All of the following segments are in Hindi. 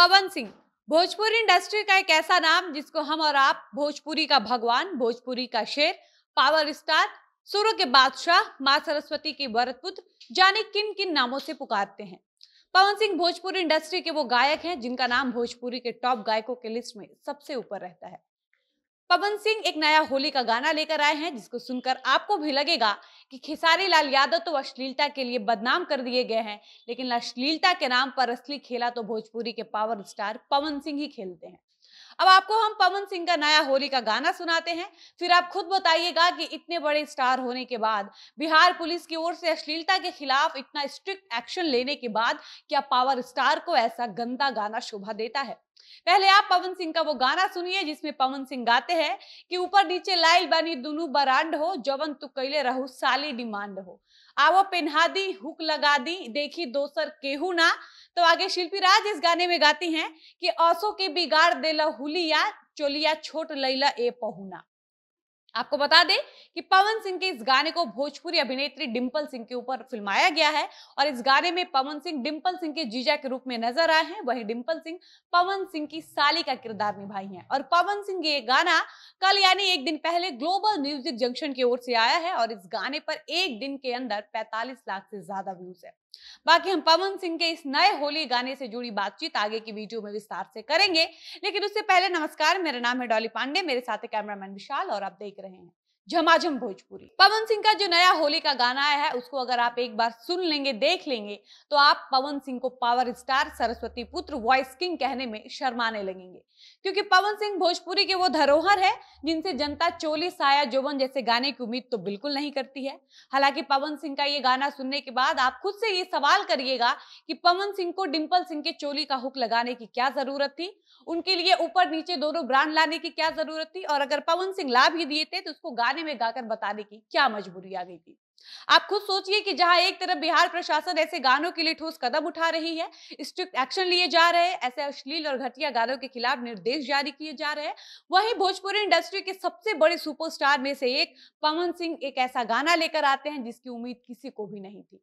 पवन सिंह भोजपुरी इंडस्ट्री का एक ऐसा नाम जिसको हम और आप भोजपुरी का भगवान भोजपुरी का शेर पावर स्टार सूर्य के बादशाह माँ सरस्वती के वरद पुत्र जाने किन किन नामों से पुकारते हैं पवन सिंह भोजपुरी इंडस्ट्री के वो गायक हैं जिनका नाम भोजपुरी के टॉप गायकों के लिस्ट में सबसे ऊपर रहता है पवन सिंह एक नया होली का गाना लेकर आए हैं जिसको सुनकर आपको भी लगेगा कि खेसारी लाल यादव तो अश्लीलता के लिए बदनाम कर दिए गए हैं लेकिन अश्लीलता के नाम पर असली खेला तो भोजपुरी के पावर स्टार पवन सिंह ही खेलते हैं अब आपको हम पवन सिंह का नया होली का गाना सुनाते हैं फिर आप खुद बताइएगा कि इतने बड़े स्टार होने के बाद बिहार पुलिस की ओर से अश्लीलता के खिलाफ इतना स्ट्रिक्ट एक्शन लेने के बाद क्या पावर स्टार को ऐसा गंदा गाना शोभा देता है पहले आप पवन सिंह का वो गाना सुनिए जिसमें पवन सिंह गाते हैं कि ऊपर नीचे लाइल बनी दुनू बरांड हो जवन तू कैले रहू साली डिमांड हो आवो पेन्हा दी हुक लगा दी देखी दोसर केहू ना तो आगे शिल्पी राज इस गाने में गाती हैं कि ओसो के बिगाड़ देला हुलिया चोलिया छोट लैला ए पहुना आपको बता दें कि पवन सिंह के इस गाने को भोजपुरी अभिनेत्री डिम्पल सिंह के ऊपर फिल्माया गया है और इस गाने में पवन सिंह डिम्पल सिंह के जीजा के रूप में नजर आए हैं वहीं डिम्पल सिंह पवन सिंह की साली का किरदार निभाई हैं और पवन सिंह ये गाना कल यानी एक दिन पहले ग्लोबल म्यूजिक जंक्शन की ओर से आया है और इस गाने पर एक दिन के अंदर पैंतालीस लाख से ज्यादा व्यूज है बाकी हम पवन सिंह के इस नए होली गाने से जुड़ी बातचीत आगे की वीडियो में विस्तार से करेंगे लेकिन उससे पहले नमस्कार मेरा नाम है डॉली पांडे मेरे साथ कैमरामैन विशाल और आप देख रहे हैं झमाझम भोजपुरी पवन सिंह का जो नया होली का गाना आया है उसको अगर आप एक बार सुन लेंगे देख लेंगे तो आप पवन सिंह को पावर स्टार सरस्वती पुत्र वॉइस किंग कहने में शर्माने लगेंगे क्योंकि पवन सिंह भोजपुरी के वो धरोहर है जिनसे जनता चोली साया जोबन जैसे गाने की उम्मीद तो बिल्कुल नहीं करती है हालांकि पवन सिंह का ये गाना सुनने के बाद आप खुद से ये सवाल करिएगा कि पवन सिंह को डिम्पल सिंह के चोली का हुक लगाने की क्या जरूरत थी उनके लिए ऊपर नीचे दोनों ब्रांड लाने की क्या जरूरत थी और अगर पवन सिंह लाभ ही दिए थे तो उसको गाने बारे में गाकर बताने की क्या मजबूरी आ गई थी आप खुद सोचिए कि जहां एक तरफ बिहार प्रशासन ऐसे गानों के लिए ठोस कदम उठा रही है स्ट्रिक्ट एक्शन लिए जा रहे हैं ऐसे अश्लील और घटिया गानों के खिलाफ निर्देश जारी किए जा रहे हैं वहीं भोजपुरी इंडस्ट्री के सबसे बड़े सुपरस्टार में से एक पवन सिंह एक ऐसा गाना लेकर आते हैं जिसकी उम्मीद किसी को भी नहीं थी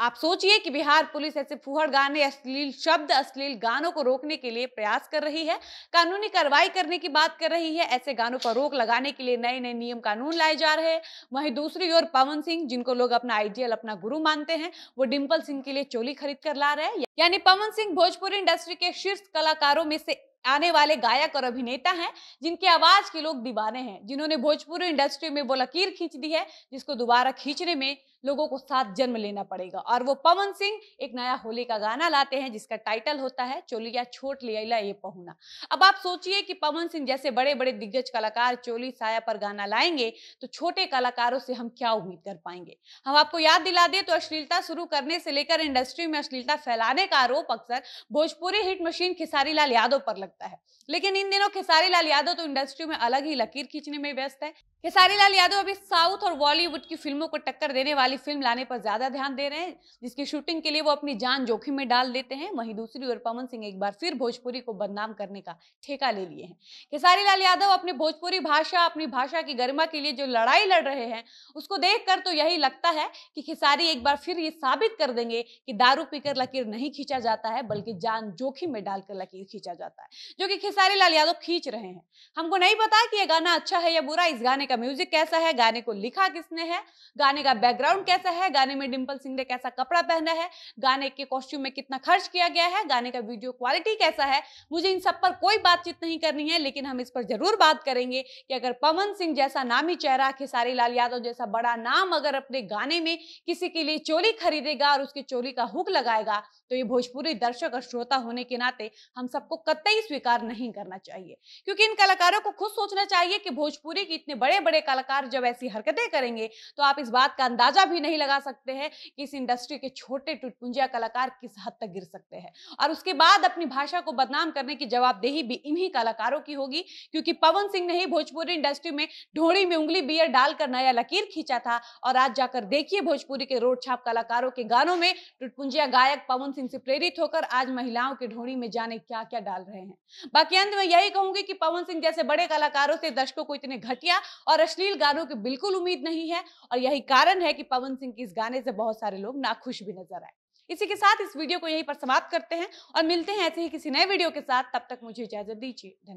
आप सोचिए कि बिहार पुलिस ऐसे फूहड़ गाने अश्लील शब्द अश्लील गानों को रोकने के लिए प्रयास कर रही है कानूनी कार्रवाई करने की बात कर रही है ऐसे गानों पर रोक लगाने के लिए नए नए नियम कानून लाए जा रहे हैं वहीं दूसरी ओर पवन सिंह जिनको लोग अपना आइडियल अपना गुरु मानते हैं वो डिम्पल सिंह के लिए चोली खरीद कर ला रहे हैं यानी पवन सिंह भोजपुरी इंडस्ट्री के शीर्ष कलाकारों में से आने वाले गायक और अभिनेता हैं जिनकी आवाज के लोग दीवाने हैं जिन्होंने भोजपुरी इंडस्ट्री में वो लकीर खींच दी है जिसको दोबारा खींचने में लोगों को साथ जन्म लेना पड़ेगा और वो पवन सिंह एक नया होली का गाना लाते हैं जिसका टाइटल होता है चोलिया छोट लियाला ये पहुना अब आप सोचिए कि पवन सिंह जैसे बड़े बड़े दिग्गज कलाकार चोली साया पर गाना लाएंगे तो छोटे कलाकारों से हम क्या उम्मीद कर पाएंगे हम आपको याद दिला दें तो अश्लीलता शुरू करने से लेकर इंडस्ट्री में अश्लीलता फैलाने का आरोप अक्सर भोजपुरी हिट मशीन खिसारी लाल यादव पर लगता है लेकिन इन दिनों खेसारी लाल यादव तो इंडस्ट्री में अलग ही लकीर खींचने में व्यस्त है खेसारी लाल यादव अभी साउथ और बॉलीवुड की फिल्मों को टक्कर देने वाले वाली फिल्म लाने पर ज्यादा ध्यान दे रहे हैं जिसकी शूटिंग के लिए वो अपनी जान जोखिम में डाल देते हैं वहीं दूसरी ओर पवन सिंह एक बार फिर भोजपुरी को बदनाम करने का ठेका ले लिए हैं खेसारी लाल यादव अपनी भोजपुरी भाषा अपनी भाषा की गरिमा के लिए जो लड़ाई लड़ रहे हैं उसको देख तो यही लगता है कि खेसारी एक बार फिर ये साबित कर देंगे कि दारू पीकर लकीर नहीं खींचा जाता है बल्कि जान जोखिम में डालकर लकीर खींचा जाता है जो कि खेसारी लाल यादव खींच रहे हैं हमको नहीं पता कि ये गाना अच्छा है या बुरा इस गाने का म्यूजिक कैसा है गाने को लिखा किसने है गाने का बैकग्राउंड साउंड कैसा है गाने में डिम्पल सिंह ने कैसा कपड़ा पहना है गाने के कॉस्ट्यूम में कितना खर्च किया गया है गाने का वीडियो क्वालिटी कैसा है मुझे इन सब पर कोई बातचीत नहीं करनी है लेकिन हम इस पर जरूर बात करेंगे कि अगर पवन सिंह जैसा नामी चेहरा खेसारी लाल यादव जैसा बड़ा नाम अगर अपने गाने में किसी के लिए चोली खरीदेगा और उसकी चोली का हुक लगाएगा तो ये भोजपुरी दर्शक और श्रोता होने के नाते हम सबको कतई स्वीकार नहीं करना चाहिए क्योंकि इन कलाकारों को खुद सोचना चाहिए कि भोजपुरी के इतने बड़े बड़े कलाकार जब ऐसी हरकतें करेंगे तो आप इस बात का अंदाजा भी नहीं लगा सकते हैं कि इस इंडस्ट्री के छोटे टुटपुंजिया कलाकार किस हद तक गिर सकते हैं और उसके बाद अपनी भाषा को बदनाम करने की जवाबदेही भी इन्हीं कलाकारों की होगी क्योंकि पवन सिंह ने ही भोजपुरी इंडस्ट्री में ढोड़ी में उंगली बियर डालकर नया लकीर खींचा था और आज जाकर देखिए भोजपुरी के रोड छाप कलाकारों के गानों में टुटपुंजिया गायक पवन सिंह से प्रेरित होकर आज महिलाओं के ढोड़ी में जाने क्या क्या डाल रहे हैं बाकी अंत में यही कहूंगी कि पवन सिंह जैसे बड़े कलाकारों से दर्शकों को इतने घटिया और अश्लील गानों की बिल्कुल उम्मीद नहीं है और यही कारण है कि पवन पवन सिंह के इस गाने से बहुत सारे लोग नाखुश भी नजर आए इसी के साथ इस वीडियो को यहीं पर समाप्त करते हैं और मिलते हैं ऐसे ही किसी नए वीडियो के साथ तब तक मुझे इजाजत दीजिए धन्यवाद